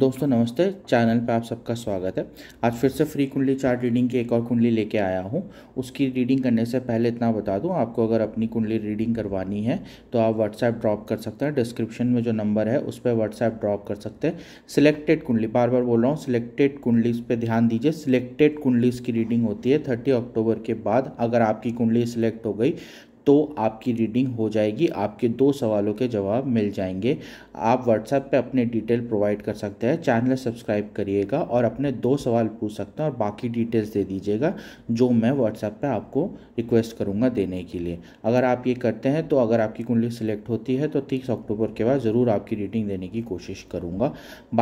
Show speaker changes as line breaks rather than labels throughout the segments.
दोस्तों नमस्ते चैनल पर आप सबका स्वागत है आज फिर से फ्री कुंडली चार्ट रीडिंग की एक और कुंडली लेके आया हूँ उसकी रीडिंग करने से पहले इतना बता दूँ आपको अगर अपनी कुंडली रीडिंग करवानी है तो आप व्हाट्सएप ड्रॉप कर सकते हैं डिस्क्रिप्शन में जो नंबर है उस पर व्हाट्सएप ड्रॉप कर सकते हैं सिलेक्टेड कुंडली बार बार बोल रहा हूँ सिलेक्टेड कुंडलीज पर ध्यान दीजिए सिलेक्टेड कुंडलीज की रीडिंग होती है थर्टी अक्टूबर के बाद अगर आपकी कुंडली सिलेक्ट हो गई तो आपकी रीडिंग हो जाएगी आपके दो सवालों के जवाब मिल जाएंगे आप व्हाट्सएप पे अपने डिटेल प्रोवाइड कर सकते हैं चैनल सब्सक्राइब करिएगा और अपने दो सवाल पूछ सकते हैं और बाकी डिटेल्स दे दीजिएगा जो मैं व्हाट्सएप पे आपको रिक्वेस्ट करूँगा देने के लिए अगर आप ये करते हैं तो अगर आपकी कुंडली सिलेक्ट होती है तो तीस अक्टूबर के बाद ज़रूर आपकी रीडिंग देने की कोशिश करूँगा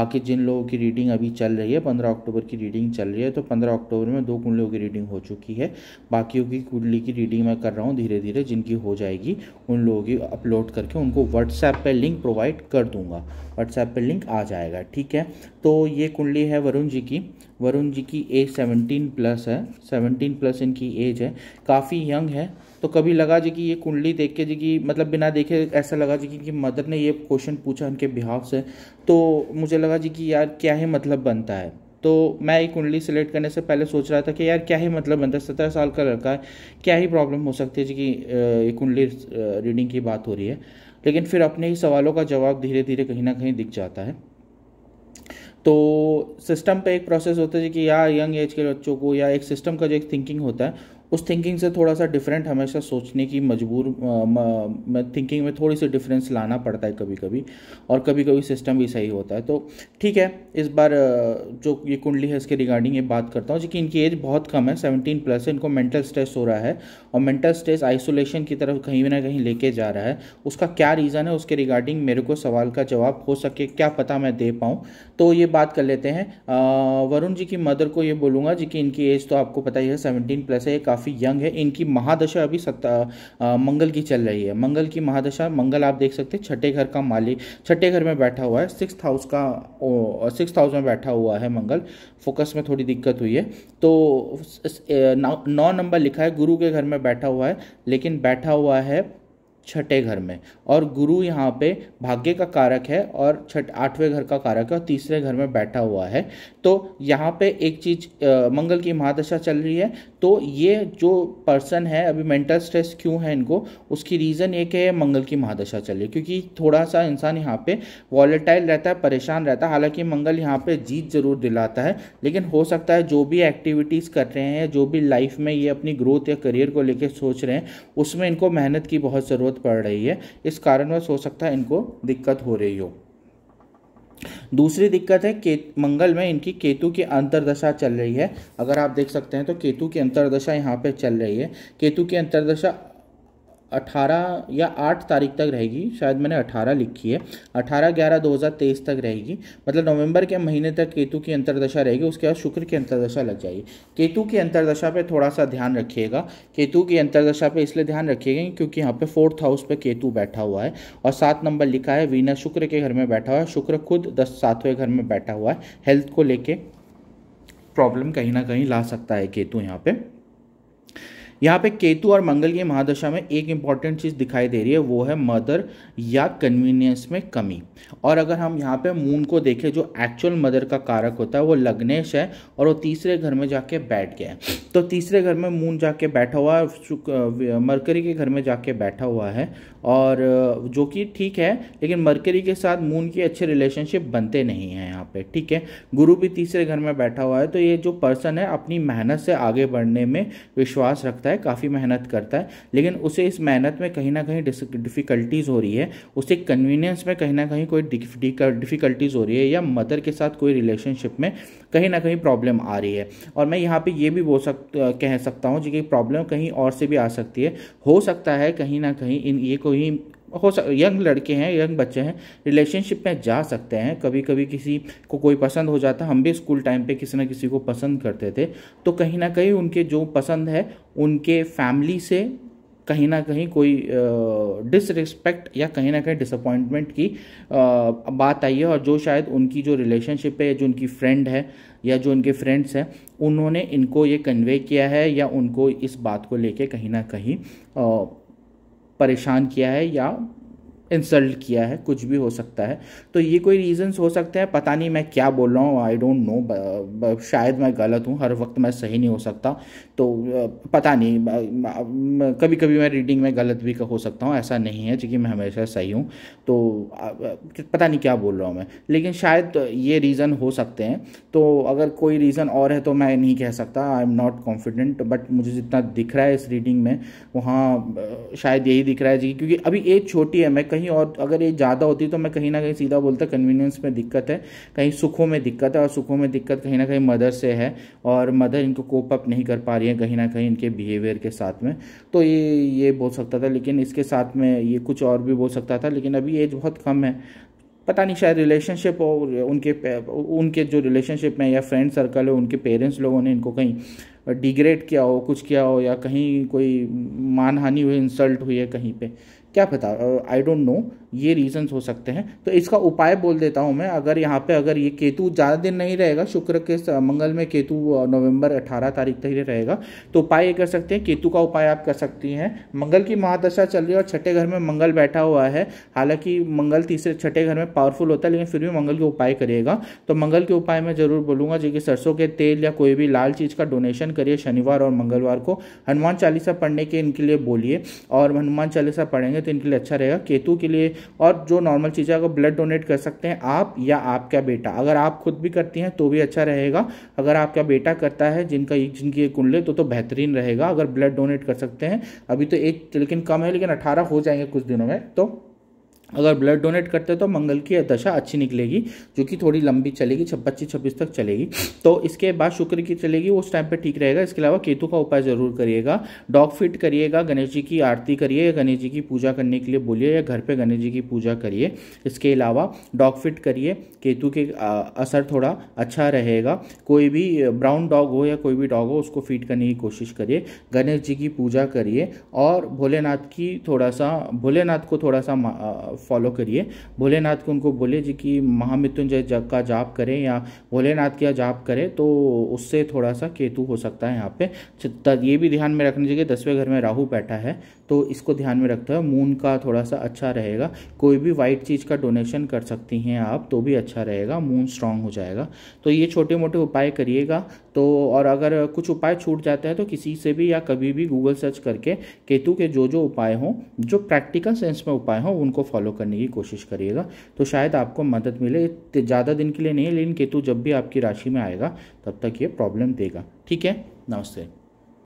बाकी जिन लोगों की रीडिंग अभी चल रही है पंद्रह अक्टूबर की रीडिंग चल रही है तो पंद्रह अक्टूबर में दो कुंडलियों की रीडिंग हो चुकी है बाकियों की कुंडली की रीडिंग मैं कर रहा हूँ धीरे धीरे जिनकी हो जाएगी उन लोगों की अपलोड करके उनको व्हाट्सएप पे लिंक प्रोवाइड कर दूंगा व्हाट्सएप पे लिंक आ जाएगा ठीक है तो ये कुंडली है वरुण जी की वरुण जी की एज सेवनटीन प्लस है सेवनटीन प्लस इनकी एज है काफ़ी यंग है तो कभी लगा जी कि ये कुंडली देख के जी कि मतलब बिना देखे ऐसा लगा जी कि इनकी मदर ने ये क्वेश्चन पूछा इनके बिहाव से तो मुझे लगा जी कि यार क्या ही मतलब बनता है तो मैं एक कुंडली सेलेक्ट करने से पहले सोच रहा था कि यार क्या ही मतलब बनता है सत्रह साल का लड़का है क्या ही प्रॉब्लम हो सकती है जी कि ये कुंडली रीडिंग की बात हो रही है लेकिन फिर अपने ही सवालों का जवाब धीरे धीरे कहीं ना कहीं दिख जाता है तो सिस्टम पे एक प्रोसेस होता है कि या यंग एज के बच्चों को या एक सिस्टम का जो एक थिंकिंग होता है उस थिंकिंग से थोड़ा सा डिफरेंट हमेशा सोचने की मजबूर थिंकिंग में थोड़ी सी डिफरेंस लाना पड़ता है कभी कभी और कभी कभी सिस्टम भी सही होता है तो ठीक है इस बार जो ये कुंडली है इसके रिगार्डिंग ये बात करता हूँ जी इनकी एज बहुत कम है सेवनटीन प्लस इनको मेंटल स्ट्रेस हो रहा है और मेंटल स्ट्रेस आइसोलेशन की तरफ कहीं ना कहीं लेके जा रहा है उसका क्या रीज़न है उसके रिगार्डिंग मेरे को सवाल का जवाब हो सके क्या पता मैं दे पाऊँ तो ये बात कर लेते हैं वरुण जी की मदर को ये बोलूँगा जी कि इनकी एज तो आपको पता ही है सेवनटीन प्लस है ये काफ़ी काफ़ी यंग है इनकी महादशा अभी सत्ता मंगल की चल रही है मंगल की महादशा मंगल आप देख सकते हैं छठे घर का मालिक छठे घर में बैठा हुआ है सिक्स हाउस का सिक्स हाउस में बैठा हुआ है मंगल फोकस में थोड़ी दिक्कत हुई है तो नौ नंबर लिखा है गुरु के घर में बैठा हुआ है लेकिन बैठा हुआ है छठे घर में और गुरु यहाँ पे भाग्य का कारक है और छठ आठवें घर का कारक है और तीसरे घर में बैठा हुआ है तो यहाँ पे एक चीज आ, मंगल की महादशा चल रही है तो ये जो पर्सन है अभी मेंटल स्ट्रेस क्यों है इनको उसकी रीज़न ये कि मंगल की महादशा चल रही है क्योंकि थोड़ा सा इंसान यहाँ पे वॉलेटाइल रहता है परेशान रहता है हालांकि मंगल यहाँ पे जीत जरूर दिलाता है लेकिन हो सकता है जो भी एक्टिविटीज़ कर रहे हैं जो भी लाइफ में ये अपनी ग्रोथ या करियर को लेकर सोच रहे हैं उसमें इनको मेहनत की बहुत ज़रूरत ज़रूरत पड़ रही है इस कारणवश हो सकता है इनको दिक्कत हो रही हो दूसरी दिक्कत है के मंगल में इनकी केतु की अंतरदशा चल रही है अगर आप देख सकते हैं तो केतु की अंतरदशा यहाँ पे चल रही है केतु की अंतरदशा 18 या 8 तारीख तक रहेगी शायद मैंने 18 लिखी है 18 ग्यारह 2023 तक रहेगी मतलब नवंबर के महीने तक केतु की अंतर्दशा रहेगी उसके बाद शुक्र की अंतर्दशा लग जाएगी केतु की अंतर्दशा पे थोड़ा सा ध्यान रखिएगा केतु की अंतर्दशा पे इसलिए ध्यान रखिएगा क्योंकि यहाँ पे फोर्थ हाउस पे केतु बैठा हुआ है और सात नंबर लिखा है वीना शुक्र के घर में बैठा हुआ है शुक्र खुद दस सातवें घर में बैठा हुआ है हेल्थ को लेके प्रॉब्लम कहीं ना कहीं ला सकता है केतु यहाँ पर यहाँ पे केतु और मंगल की महादशा में एक इंपॉर्टेंट चीज़ दिखाई दे रही है वो है मदर या कन्वीनियंस में कमी और अगर हम यहाँ पे मून को देखें जो एक्चुअल मदर का कारक होता है वो लग्नेश है और वो तीसरे घर में जाके बैठ गया है तो तीसरे घर में मून जाके बैठा हुआ है मरकरी के घर में जाके बैठा हुआ है और जो कि ठीक है लेकिन मरकरी के साथ मून की अच्छे रिलेशनशिप बनते नहीं हैं यहाँ पे ठीक है गुरु भी तीसरे घर में बैठा हुआ है तो ये जो पर्सन है अपनी मेहनत से आगे बढ़ने में विश्वास रखता है है काफ़ी मेहनत करता है लेकिन उसे इस मेहनत में कहीं ना कहीं डिफ़िकल्टीज़ हो रही है उसे कन्वीनियंस में कहीं ना कहीं कोई डिफ़िकल्टीज़ हो रही है या मदर के साथ कोई रिलेशनशिप में कहीं ना कहीं प्रॉब्लम आ रही है और मैं यहाँ पे ये भी बोल सक कह सकता हूँ जी कि प्रॉब्लम कहीं और से भी आ सकती है हो सकता है कहीं ना कहीं इन ये कोई हो सक यंग लड़के हैं यंग बच्चे हैं रिलेशनशिप में जा सकते हैं कभी कभी किसी को कोई पसंद हो जाता हम भी स्कूल टाइम पे किसी ना किसी को पसंद करते थे तो कहीं ना कहीं उनके जो पसंद है उनके फैमिली से कहीं ना कहीं कोई डिसरिस्पेक्ट या कहीं ना कहीं डिसअपॉइंटमेंट की आ, बात आई है और जो शायद उनकी जो रिलेशनशिप है जो उनकी फ्रेंड है या जो उनके फ्रेंड्स हैं उन्होंने इनको ये कन्वे किया है या उनको इस बात को लेके कहीं ना कहीं आ, परेशान किया है या इंसल्ट किया है कुछ भी हो सकता है तो ये कोई रीजंस हो सकते हैं पता नहीं मैं क्या बोल रहा हूँ आई डोंट नो शायद मैं गलत हूँ हर वक्त मैं सही नहीं हो सकता तो पता नहीं कभी कभी मैं रीडिंग में गलत भी हो सकता हूँ ऐसा नहीं है चूँकि मैं हमेशा सही हूँ तो पता नहीं क्या बोल रहा हूँ मैं लेकिन शायद ये रीज़न हो सकते हैं तो अगर कोई रीज़न और है तो मैं नहीं कह सकता I am not confident but मुझे जितना दिख रहा है इस रीडिंग में वहाँ शायद यही दिख रहा है जी क्योंकि अभी एज छोटी है मैं कहीं कहीं और अगर ये ज़्यादा होती तो मैं कहीं ना कहीं सीधा बोलता कन्वीनियंस में दिक्कत है कहीं सुखों में दिक्कत है और सुखों में दिक्कत कहीं ना कहीं मदर से है और मदर इनको कोप अप नहीं कर पा रही है कहीं ना कहीं इनके बिहेवियर के साथ में तो ये ये बोल सकता था लेकिन इसके साथ में ये कुछ और भी बोल सकता था लेकिन अभी एज बहुत कम है पता नहीं शायद रिलेशनशिप और उनके उनके जो रिलेशनशिप में या फ्रेंड सर्कल है उनके पेरेंट्स लोगों ने इनको कहीं डिग्रेड किया हो कुछ किया हो या कहीं कोई मानहानि हुई इंसल्ट हुई है कहीं पे क्या पता आई डोंट नो ये रीजंस हो सकते हैं तो इसका उपाय बोल देता हूँ मैं अगर यहाँ पे अगर ये केतु ज़्यादा दिन नहीं रहेगा शुक्र के मंगल में केतु नवंबर 18 तारीख तक ही रहेगा तो उपाय ये कर सकते हैं केतु का उपाय आप कर सकती हैं मंगल की महादशा चल रही है और छठे घर में मंगल बैठा हुआ है हालांकि मंगल तीसरे छठे घर में पावरफुल होता है लेकिन फिर भी मंगल के उपाय करिएगा तो मंगल के उपाय मैं ज़रूर बोलूँगा जो कि सरसों के तेल या कोई भी लाल चीज़ का डोनेशन मेंशन करिए शनिवार और मंगलवार को हनुमान चालीसा पढ़ने के इनके लिए बोलिए और हनुमान चालीसा पढ़ेंगे तो इनके लिए अच्छा रहेगा केतु के लिए और जो नॉर्मल चीज़ें अगर ब्लड डोनेट कर सकते हैं आप या आपका बेटा अगर आप खुद भी करती हैं तो भी अच्छा रहेगा अगर आपका बेटा करता है जिनका जिनकी कुंडली तो तो बेहतरीन रहेगा अगर ब्लड डोनेट कर सकते हैं अभी तो एक लेकिन कम है लेकिन अठारह हो जाएंगे कुछ दिनों में तो अगर ब्लड डोनेट करते हैं तो मंगल की दशा अच्छी निकलेगी जो कि थोड़ी लंबी चलेगी पच्चीस छब्बीस तक चलेगी तो इसके बाद शुक्र की चलेगी उस टाइम पे ठीक रहेगा इसके अलावा केतु का उपाय जरूर करिएगा डॉग फिट करिएगा गणेश जी की आरती करिए या गणेश जी की पूजा करने के लिए बोलिए या घर पर गणेश जी की पूजा करिए इसके अलावा डॉग फिट करिए केतु के असर थोड़ा अच्छा रहेगा कोई भी ब्राउन डॉग हो या कोई भी डॉग हो उसको फीट करने की कोशिश करिए गणेश जी की पूजा करिए और भोलेनाथ की थोड़ा सा भोलेनाथ को थोड़ा सा फॉलो करिए भोलेनाथ को उनको बोले जी कि महामृत्युंजय जग का जाप करें या भोलेनाथ का जाप करें तो उससे थोड़ा सा केतु हो सकता है यहाँ पे ये भी ध्यान में रखना चाहिए दसवें घर में राहु बैठा है तो इसको ध्यान में रखते हुए मून का थोड़ा सा अच्छा रहेगा कोई भी वाइट चीज़ का डोनेशन कर सकती हैं आप तो भी अच्छा रहेगा मून स्ट्रांग हो जाएगा तो ये छोटे मोटे उपाय करिएगा तो और अगर कुछ उपाय छूट जाते हैं तो किसी से भी या कभी भी गूगल सर्च करके केतु के जो जो उपाय हों जो प्रैक्टिकल सेंस में उपाय हों उनको फॉलो फॉलो करने की कोशिश करिएगा तो शायद आपको मदद मिले ज़्यादा दिन के लिए नहीं लेकिन केतु जब भी आपकी राशि में आएगा तब तक ये प्रॉब्लम देगा ठीक है नमस्ते